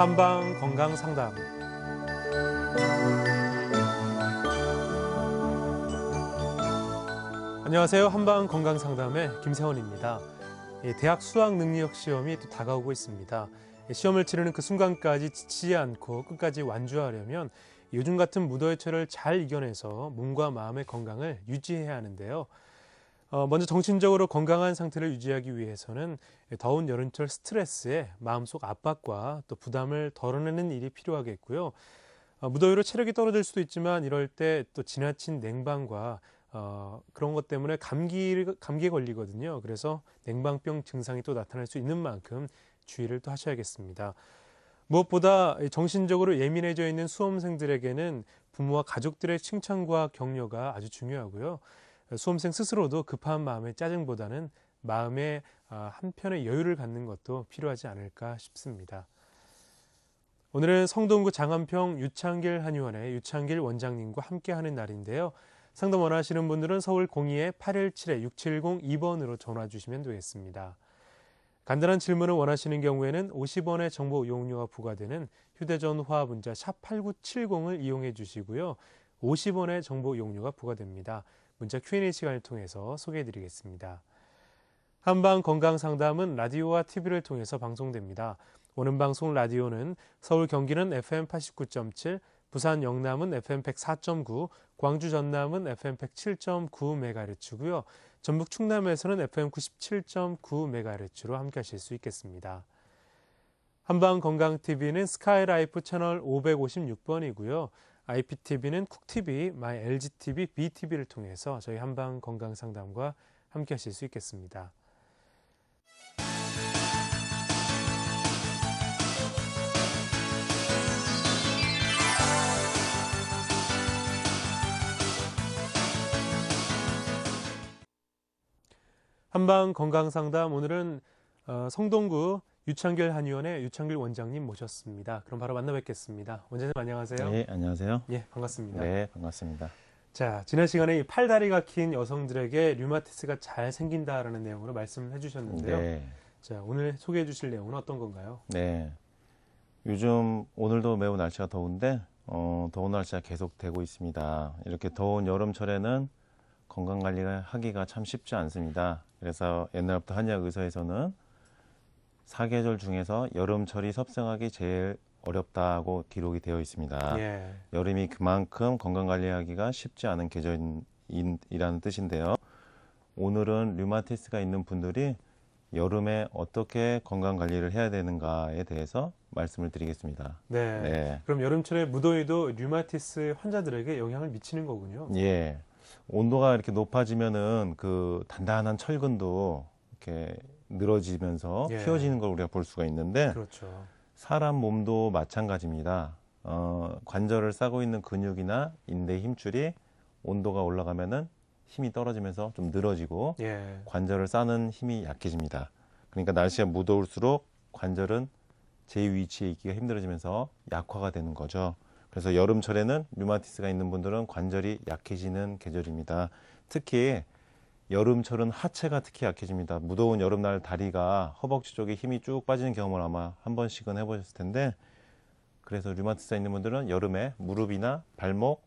한방 건강 상담. 안녕하세요. 한방 건강 상담의 김세원입니다. 예, 대학 수학 능력 시험이 또 다가오고 있습니다. 예, 시험을 치르는 그 순간까지 지치지 않고 끝까지 완주하려면 요즘 같은 무더위철을 잘 이겨내서 몸과 마음의 건강을 유지해야 하는데요. 어, 먼저 정신적으로 건강한 상태를 유지하기 위해서는 더운 여름철 스트레스에 마음속 압박과 또 부담을 덜어내는 일이 필요하겠고요. 어, 무더위로 체력이 떨어질 수도 있지만 이럴 때 또 지나친 냉방과 어, 그런 것 때문에 감기, 감기에 걸리거든요. 그래서 냉방병 증상이 또 나타날 수 있는 만큼 주의를 또 하셔야겠습니다. 무엇보다 정신적으로 예민해져 있는 수험생들에게는 부모와 가족들의 칭찬과 격려가 아주 중요하고요. 수험생 스스로도 급한 마음의 짜증보다는 마음의 아, 한편의 여유를 갖는 것도 필요하지 않을까 싶습니다. 오늘은 성동구 장안평 유창길 한의원의 유창길 원장님과 함께하는 날인데요. 상담 원하시는 분들은 서울 02-817-6702번으로 전화 주시면 되겠습니다. 간단한 질문을 원하시는 경우에는 50원의 정보 용료가 부과되는 휴대전화 문자 샵 8970을 이용해 주시고요. 50원의 정보 용료가 부과됩니다. 문자 Q&A 시간을 통해서 소개해 드리겠습니다. 한방 건강 상담은 라디오와 TV를 통해서 방송됩니다. 오는 방송 라디오는 서울 경기는 FM 89.7, 부산 영남은 FM 104.9, 광주 전남은 FM 107.9MHz고요. 전북 충남에서는 FM 97.9MHz로 함께 하실 수 있겠습니다. 한방 건강 TV는 스카이라이프 채널 556번이고요. IPTV는 쿡TV, 마이 LGTV, BTV를 통해서 저희 한방 건강 상담과 함께 하실 수 있겠습니다. 한방 건강 상담 오늘은 어, 성동구 유창결 한의원의 유창길 원장님 모셨습니다. 그럼 바로 만나 뵙겠습니다. 원장님 안녕하세요. 네, 안녕하세요. 예, 반갑습니다. 네, 반갑습니다. 자, 지난 시간에 팔다리가 긴 여성들에게 류마티스가 잘 생긴다라는 내용으로 말씀을 해주셨는데요. 네. 자, 오늘 소개해 주실 내용은 어떤 건가요? 네. 요즘 오늘도 매우 날씨가 더운데, 어, 더운 날씨가 계속되고 있습니다. 이렇게 더운 여름철에는 건강 관리를 하기가 참 쉽지 않습니다. 그래서 옛날부터 한의학 의사에서는 사계절 중에서 여름철이 섭생하기 제일 어렵다고 기록이 되어 있습니다. 예. 여름이 그만큼 건강 관리하기가 쉽지 않은 계절이라는 뜻인데요. 오늘은 류마티스가 있는 분들이 여름에 어떻게 건강 관리를 해야 되는가에 대해서 말씀을 드리겠습니다. 네. 네. 그럼 여름철에 무더위도 류마티스 환자들에게 영향을 미치는 거군요. 예. 온도가 이렇게 높아지면은 그 단단한 철근도 이렇게 늘어지면서 예. 피어지는 걸 우리가 볼 수가 있는데 그렇죠. 사람 몸도 마찬가지입니다. 어, 관절을 싸고 있는 근육이나 인대 힘줄이 온도가 올라가면은 힘이 떨어지면서 좀 늘어지고 예. 관절을 싸는 힘이 약해집니다. 그러니까 날씨가 무더울수록 관절은 제 위치에 있기가 힘들어지면서 약화가 되는 거죠. 그래서 여름철에는 류마티스가 있는 분들은 관절이 약해지는 계절입니다. 특히 여름철은 하체가 특히 약해집니다. 무더운 여름날 다리가 허벅지 쪽에 힘이 쭉 빠지는 경험을 아마 한 번씩은 해보셨을 텐데 그래서 류마티스 있는 분들은 여름에 무릎이나 발목,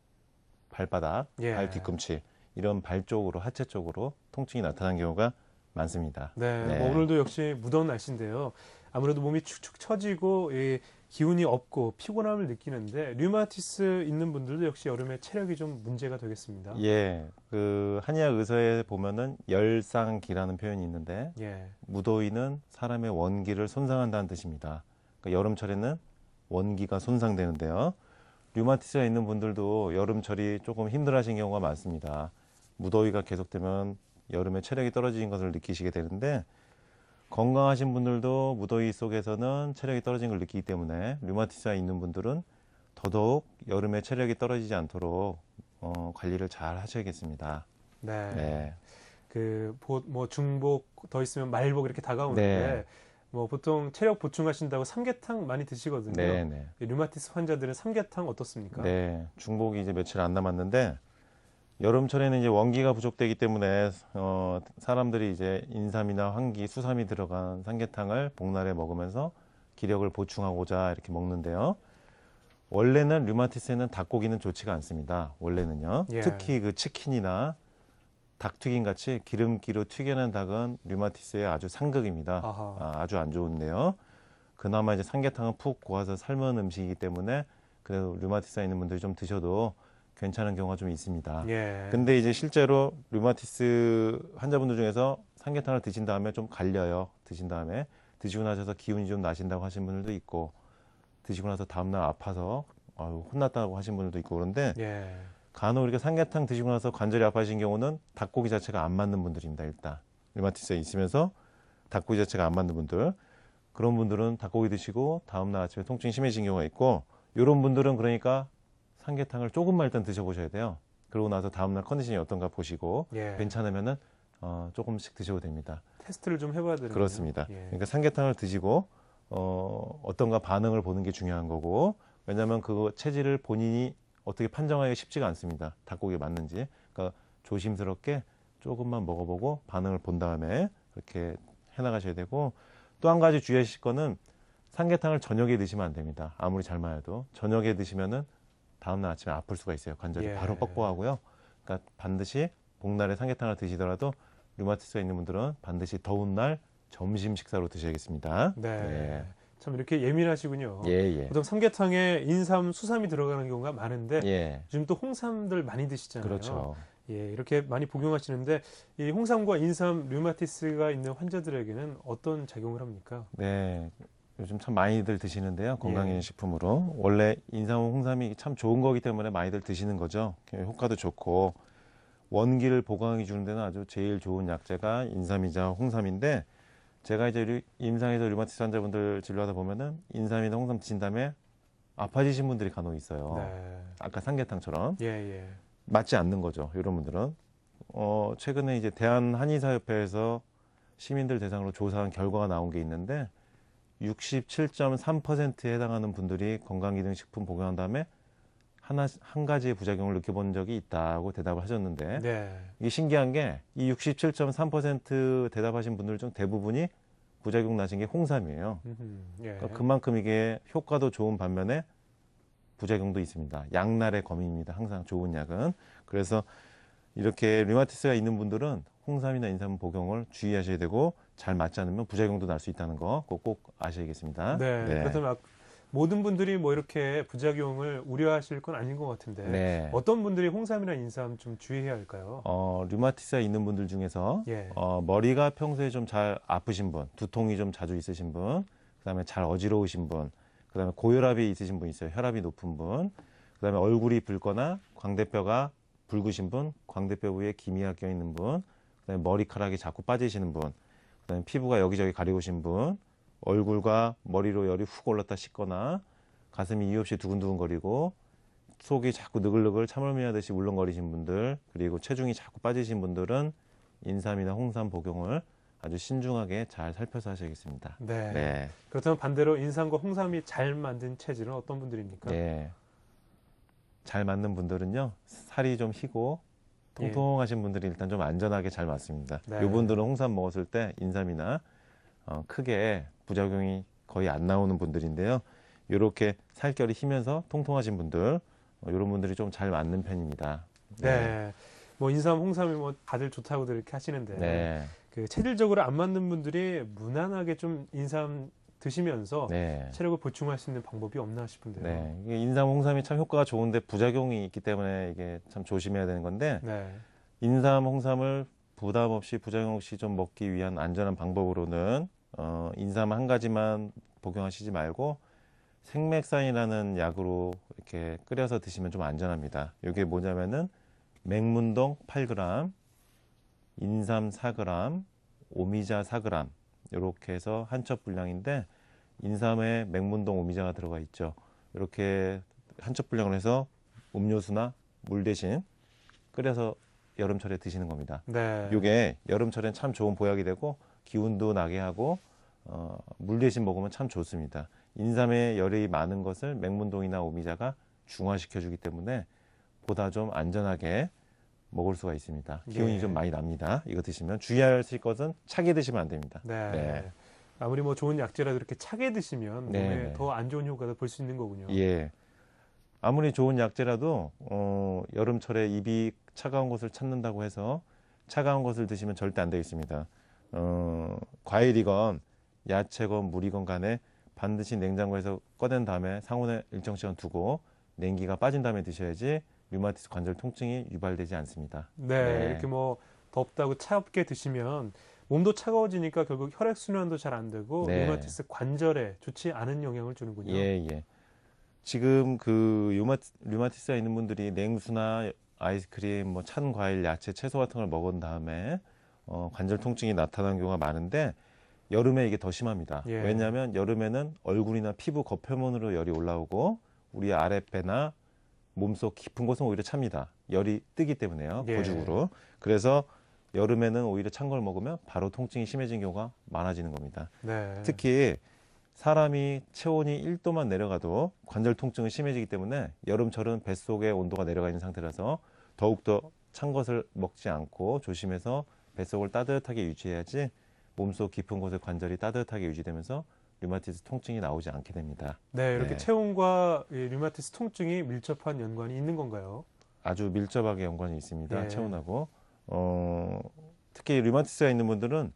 발바닥, 예. 발 뒤꿈치 이런 발 쪽으로 하체 쪽으로 통증이 나타나는 경우가 많습니다. 네, 네. 뭐 오늘도 역시 무더운 날씨인데요. 아무래도 몸이 축축 처지고 이 기운이 없고 피곤함을 느끼는데 류마티스 있는 분들도 역시 여름에 체력이 좀 문제가 되겠습니다. 예. 그 한의학 의서에 보면은 열상기라는 표현이 있는데 예. 무더위는 사람의 원기를 손상한다는 뜻입니다. 그러니까 여름철에는 원기가 손상되는데요. 류마티스가 있는 분들도 여름철이 조금 힘들어하신는 경우가 많습니다. 무더위가 계속되면 여름에 체력이 떨어지는 것을 느끼시게 되는데 건강하신 분들도 무더위 속에서는 체력이 떨어진 걸 느끼기 때문에 류마티스가 있는 분들은 더더욱 여름에 체력이 떨어지지 않도록 어, 관리를 잘 하셔야겠습니다. 네. 네. 그 뭐 중복 더 있으면 말복 이렇게 다가오는데 네. 뭐 보통 체력 보충하신다고 삼계탕 많이 드시거든요. 네, 네. 류마티스 환자들은 삼계탕 어떻습니까? 네. 중복이 이제 며칠 안 남았는데 여름철에는 이제 원기가 부족되기 때문에 어, 사람들이 이제 인삼이나 황기, 수삼이 들어간 삼계탕을 복날에 먹으면서 기력을 보충하고자 이렇게 먹는데요. 원래는 류마티스에는 닭고기는 좋지가 않습니다. 원래는요. 예. 특히 그 치킨이나 닭튀김 같이 기름기로 튀겨낸 닭은 류마티스에 아주 상극입니다. 아 아, 주안 좋은데요. 그나마 이제 삼계탕은 푹 고아서 삶은 음식이기 때문에 그래도 류마티스에 있는 분들이 좀 드셔도 괜찮은 경우가 좀 있습니다. 예. 근데 이제 실제로 류마티스 환자분들 중에서 삼계탕을 드신 다음에 좀 갈려요. 드신 다음에 드시고 나셔서 기운이 좀 나신다고 하신 분들도 있고 드시고 나서 다음날 아파서 아유, 혼났다고 하신 분들도 있고 그런데 예. 간혹 이렇게 삼계탕 드시고 나서 관절이 아파하신 경우는 닭고기 자체가 안 맞는 분들입니다. 일단 류마티스에 있으면서 닭고기 자체가 안 맞는 분들 그런 분들은 닭고기 드시고 다음날 아침에 통증이 심해진 경우가 있고 이런 분들은 그러니까 삼계탕을 조금만 일단 드셔보셔야 돼요. 그러고 나서 다음날 컨디션이 어떤가 보시고 예. 괜찮으면은 어, 조금씩 드셔도 됩니다. 테스트를 좀 해봐야 되는 그렇습니다. 예. 그러니까 삼계탕을 드시고 어, 어떤가 반응을 보는 게 중요한 거고 왜냐하면 그 체질을 본인이 어떻게 판정하기가 쉽지가 않습니다. 닭고기 맞는지. 그러니까 조심스럽게 조금만 먹어보고 반응을 본 다음에 그렇게 해나가셔야 되고 또 한 가지 주의하실 거는 삼계탕을 저녁에 드시면 안 됩니다. 아무리 잘 마여도 저녁에 드시면은 다음날 아침에 아플 수가 있어요. 관절이 예. 바로 뻑뻑하고요. 그러니까 반드시 복날에 삼계탕을 드시더라도 류마티스가 있는 분들은 반드시 더운 날 점심 식사로 드셔야겠습니다. 네. 네. 참 이렇게 예민하시군요. 예, 예. 보통 삼계탕에 인삼, 수삼이 들어가는 경우가 많은데 예. 요즘 또 홍삼들 많이 드시잖아요. 그렇죠. 예, 이렇게 많이 복용하시는데 이 홍삼과 인삼 류마티스가 있는 환자들에게는 어떤 작용을 합니까? 네. 요즘 참 많이들 드시는데요. 건강기능식품으로. 예. 원래 인삼 홍삼이 참 좋은 거기 때문에 많이들 드시는 거죠. 예, 효과도 좋고 원기를 보강해 주는 데는 아주 제일 좋은 약재가 인삼이자 홍삼인데 제가 이제 임상에서 류마티스 환자분들 진료하다 보면은 인삼이나 홍삼 드신 다음에 아파지신 분들이 간혹 있어요. 네. 아까 삼계탕처럼. 예, 예. 맞지 않는 거죠. 이런 분들은. 어, 최근에 이제 대한한의사협회에서 시민들 대상으로 조사한 결과가 나온 게 있는데 67.3%에 해당하는 분들이 건강기능식품 복용한 다음에 하나 한 가지의 부작용을 느껴본 적이 있다고 대답을 하셨는데 네. 이게 신기한 게 이 67.3% 대답하신 분들 중 대부분이 부작용 나신 게 홍삼이에요. 예. 그러니까 그만큼 이게 효과도 좋은 반면에 부작용도 있습니다. 양날의 검입니다. 항상 좋은 약은 그래서 이렇게 류마티스가 있는 분들은 홍삼이나 인삼 복용을 주의하셔야 되고 잘 맞지 않으면 부작용도 날 수 있다는 거 꼭 꼭 아셔야겠습니다. 네. 네. 그렇다면 모든 분들이 뭐 이렇게 부작용을 우려하실 건 아닌 것 같은데 네. 어떤 분들이 홍삼이나 인삼 좀 주의해야 할까요? 어, 류마티스가 있는 분들 중에서 예. 어, 머리가 평소에 좀 잘 아프신 분, 두통이 좀 자주 있으신 분, 그다음에 잘 어지러우신 분, 그다음에 고혈압이 있으신 분 있어요. 혈압이 높은 분, 그다음에 얼굴이 붉거나 광대뼈가 붉으신 분, 광대뼈 위에 기미가 껴 있는 분, 그다음에 머리카락이 자꾸 빠지시는 분, 그다음에 피부가 여기저기 가리우신 분, 얼굴과 머리로 열이 훅 올랐다 식거나 가슴이 이유 없이 두근두근거리고 속이 자꾸 느글느글 참을미 하듯이 울렁거리신 분들 그리고 체중이 자꾸 빠지신 분들은 인삼이나 홍삼 복용을 아주 신중하게 잘 살펴서 하셔야겠습니다. 네. 네. 그렇다면 반대로 인삼과 홍삼이 잘 만든 체질은 어떤 분들입니까? 네. 잘 맞는 분들은요 살이 좀 희고 예. 통통하신 분들이 일단 좀 안전하게 잘 맞습니다. 네. 이분들은 홍삼 먹었을 때 인삼이나 어, 크게 부작용이 거의 안 나오는 분들인데요. 이렇게 살결이 희면서 통통하신 분들 이런 어, 분들이 좀 잘 맞는 편입니다. 네. 네. 뭐 인삼, 홍삼이 뭐 다들 좋다고들 이렇게 하시는데 네. 그 체질적으로 안 맞는 분들이 무난하게 좀 인삼 드시면서 네. 체력을 보충할 수 있는 방법이 없나 싶은데요. 네. 이게 인삼, 홍삼이 참 효과가 좋은데 부작용이 있기 때문에 이게 참 조심해야 되는 건데 네. 인삼, 홍삼을 부담 없이 부작용 없이 좀 먹기 위한 안전한 방법으로는 어, 인삼 한 가지만 복용하시지 말고 생맥산이라는 약으로 이렇게 끓여서 드시면 좀 안전합니다. 이게 뭐냐면은 맥문동 8g, 인삼 4g, 오미자 4g, 이렇게 해서 한첩 분량인데 인삼에 맹문동 오미자가 들어가 있죠. 이렇게 한첩 분량을 해서 음료수나 물 대신 끓여서 여름철에 드시는 겁니다. 네. 이게 여름철엔 참 좋은 보약이 되고 기운도 나게 하고 어, 물 대신 먹으면 참 좋습니다. 인삼에 열이 많은 것을 맹문동이나 오미자가 중화시켜주기 때문에 보다 좀 안전하게 먹을 수가 있습니다. 네. 기운이 예. 좀 많이 납니다. 이거 드시면 주의하실 것은 차게 드시면 안 됩니다. 네. 네. 아무리 뭐 좋은 약재라도 이렇게 차게 드시면 네, 몸에 네. 더안 좋은 효과를 볼 수 있는 거군요. 예. 아무리 좋은 약재라도 어, 여름철에 입이 차가운 것을 찾는다고 해서 차가운 것을 드시면 절대 안 되겠습니다. 어, 과일이건 야채건 물이건 간에 반드시 냉장고에서 꺼낸 다음에 상온에 일정 시간 두고 냉기가 빠진 다음에 드셔야지 류마티스 관절 통증이 유발되지 않습니다. 네, 네. 이렇게 뭐 덥다고 차갑게 드시면 몸도 차가워지니까 결국 혈액 순환도 잘 안 되고 네. 류마티스 관절에 좋지 않은 영향을 주는군요. 예, 예. 지금 그 류마티, 류마티스가 있는 분들이 냉수나 아이스크림, 뭐 찬 과일, 야채, 채소 같은 걸 먹은 다음에 어, 관절 통증이 나타나는 경우가 많은데 여름에 이게 더 심합니다. 예. 왜냐하면 여름에는 얼굴이나 피부 겉표면으로 열이 올라오고 우리 아랫배나 몸속 깊은 곳은 오히려 찹니다. 열이 뜨기 때문에요. 네. 고죽으로. 그래서 여름에는 오히려 찬 걸 먹으면 바로 통증이 심해진 경우가 많아지는 겁니다. 네. 특히 사람이 체온이 1도만 내려가도 관절 통증이 심해지기 때문에 여름철은 뱃속에 온도가 내려가 있는 상태라서 더욱더 찬 것을 먹지 않고 조심해서 뱃속을 따뜻하게 유지해야지 몸속 깊은 곳의 관절이 따뜻하게 유지되면서 류마티스 통증이 나오지 않게 됩니다. 네, 이렇게 네. 체온과 류마티스 통증이 밀접한 연관이 있는 건가요? 아주 밀접하게 연관이 있습니다. 네. 체온하고 어, 특히 류마티스가 있는 분들은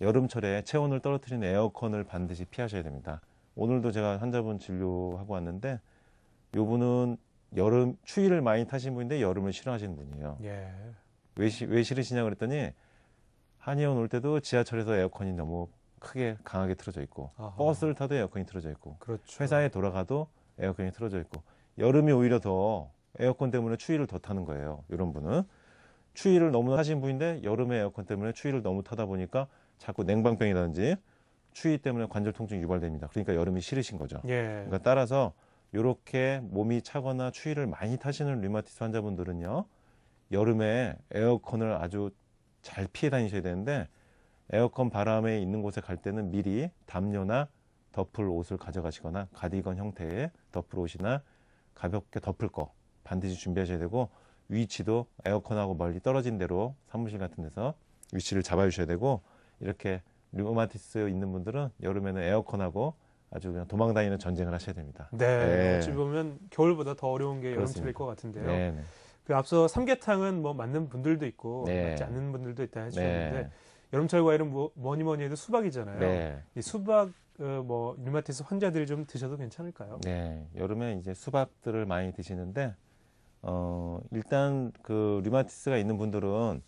여름철에 체온을 떨어뜨리는 에어컨을 반드시 피하셔야 됩니다. 오늘도 제가 환자분 진료하고 왔는데 요 분은 여름 추위를 많이 타신 분인데 여름을 싫어하시는 분이에요. 예. 왜, 왜 싫으시냐 그랬더니 한의원 올 때도 지하철에서 에어컨이 너무 크게 강하게 틀어져 있고 아하. 버스를 타도 에어컨이 틀어져 있고 그렇죠. 회사에 돌아가도 에어컨이 틀어져 있고 여름이 오히려 더 에어컨 때문에 추위를 더 타는 거예요. 이런 분은 추위를 너무 타신 분인데 여름에 에어컨 때문에 추위를 너무 타다 보니까 자꾸 냉방병이라든지 추위 때문에 관절 통증 유발됩니다. 그러니까 여름이 싫으신 거죠. 예. 그러니까 따라서 이렇게 몸이 차거나 추위를 많이 타시는 류마티스 환자분들은요 여름에 에어컨을 아주 잘 피해 다니셔야 되는데 에어컨 바람에 있는 곳에 갈 때는 미리 담요나 덮을 옷을 가져가시거나 가디건 형태의 덮을 옷이나 가볍게 덮을 거 반드시 준비하셔야 되고 위치도 에어컨하고 멀리 떨어진 대로 사무실 같은 데서 위치를 잡아주셔야 되고 이렇게 류마티스 있는 분들은 여름에는 에어컨하고 아주 그냥 도망다니는 전쟁을 하셔야 됩니다. 네, 네. 어찌 보면 겨울보다 더 어려운 게 여름철일 것 같은데요. 네, 네. 그 앞서 삼계탕은 뭐 맞는 분들도 있고 네. 맞지 않는 분들도 있다 해셨는데 여름철 과일은 뭐, 뭐니 뭐니 해도 수박이잖아요. 네. 이 수박 어, 뭐 류마티스 환자들이 좀 드셔도 괜찮을까요? 네, 여름에 이제 수박들을 많이 드시는데 어, 일단 그 류마티스가 있는 분들은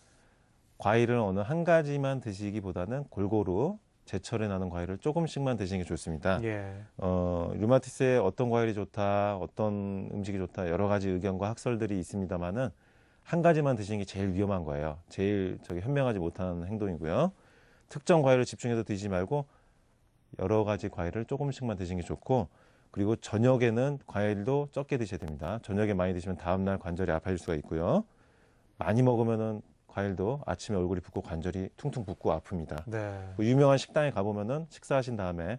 과일을 어느 한 가지만 드시기보다는 골고루 제철에 나는 과일을 조금씩만 드시는 게 좋습니다. 예. 어, 류마티스에 어떤 과일이 좋다, 어떤 음식이 좋다 여러 가지 의견과 학설들이 있습니다만은 한 가지만 드시는 게 제일 위험한 거예요. 제일 저기 현명하지 못한 행동이고요. 특정 과일을 집중해서 드시지 말고 여러 가지 과일을 조금씩만 드시는 게 좋고 그리고 저녁에는 과일도 적게 드셔야 됩니다. 저녁에 많이 드시면 다음날 관절이 아파질 수가 있고요. 많이 먹으면은 과일도 아침에 얼굴이 붓고 관절이 퉁퉁 붓고 아픕니다. 네. 뭐 유명한 식당에 가보면은 식사하신 다음에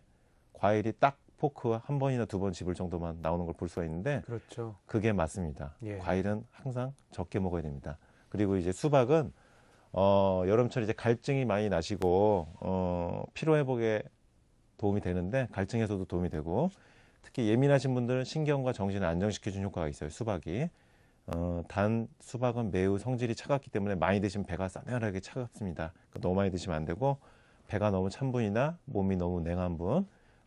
과일이 딱 포크 한 번이나 두 번 집을 정도만 나오는 걸 볼 수가 있는데 그렇죠. 그게 맞습니다. 예. 과일은 항상 적게 먹어야 됩니다. 그리고 이제 수박은 어, 여름철 이제 갈증이 많이 나시고 어, 피로 회복에 도움이 되는데 갈증에서도 도움이 되고 특히 예민하신 분들은 신경과 정신을 안정시켜주는 효과가 있어요. 수박이 어, 단 수박은 매우 성질이 차갑기 때문에 많이 드시면 배가 싸늘하게 차갑습니다. 그러니까 너무 많이 드시면 안 되고 배가 너무 찬 분이나 몸이 너무 냉한 분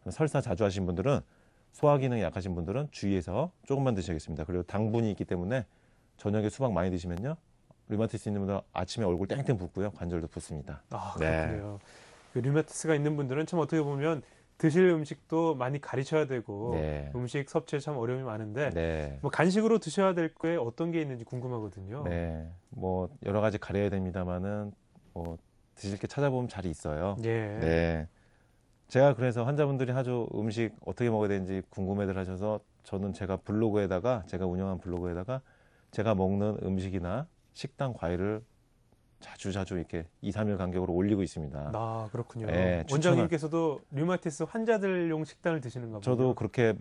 설사 자주 하신 분들은 소화 기능이 약하신 분들은 주의해서 조금만 드셔야겠습니다. 그리고 당분이 있기 때문에 저녁에 수박 많이 드시면요. 류마티스 있는 분들 아침에 얼굴 땡땡 붓고요. 관절도 붓습니다. 아, 네. 그렇군요. 네. 그 류마티스가 있는 분들은 참 어떻게 보면 드실 음식도 많이 가르쳐야 되고 네. 음식 섭취에 참 어려움이 많은데 네. 뭐 간식으로 드셔야 될 게 어떤 게 있는지 궁금하거든요. 네. 뭐 여러 가지 가려야 됩니다마는뭐 드실 게 찾아보면 잘 있어요. 예. 네. 제가 그래서 환자분들이 아주 음식 어떻게 먹어야 되는지 궁금해들 하셔서 저는 제가 블로그에다가 제가 운영한 블로그에다가 제가 먹는 음식이나 식당 과일을 자주 자주 이렇게 2, 3일 간격으로 올리고 있습니다. 아 그렇군요. 네, 원장님께서도 류마티스 환자들용 식단을 드시는가 보요 저도 그렇게